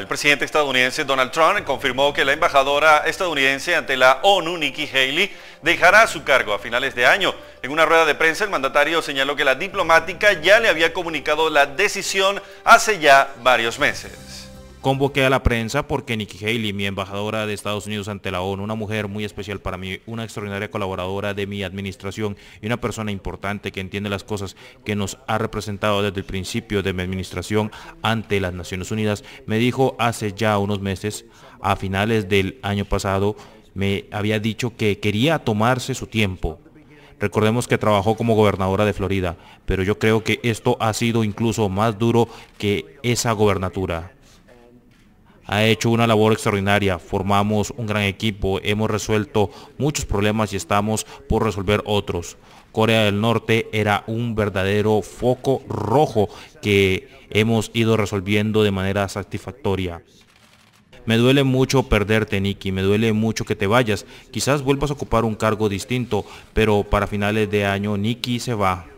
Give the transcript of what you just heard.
El presidente estadounidense Donald Trump confirmó que la embajadora estadounidense ante la ONU, Nikki Haley, dejará su cargo a finales de año. En una rueda de prensa, el mandatario señaló que la diplomática ya le había comunicado la decisión hace ya varios meses. Convoqué a la prensa porque Nikki Haley, mi embajadora de Estados Unidos ante la ONU, una mujer muy especial para mí, una extraordinaria colaboradora de mi administración y una persona importante que entiende las cosas que nos ha representado desde el principio de mi administración ante las Naciones Unidas, me dijo hace ya unos meses, a finales del año pasado, me había dicho que quería tomarse su tiempo. Recordemos que trabajó como gobernadora de Florida, pero yo creo que esto ha sido incluso más duro que esa gobernatura ha hecho una labor extraordinaria, formamos un gran equipo, hemos resuelto muchos problemas y estamos por resolver otros. Corea del Norte era un verdadero foco rojo que hemos ido resolviendo de manera satisfactoria. Me duele mucho perderte, Nicky, me duele mucho que te vayas. Quizás vuelvas a ocupar un cargo distinto, pero para finales de año Nicky se va.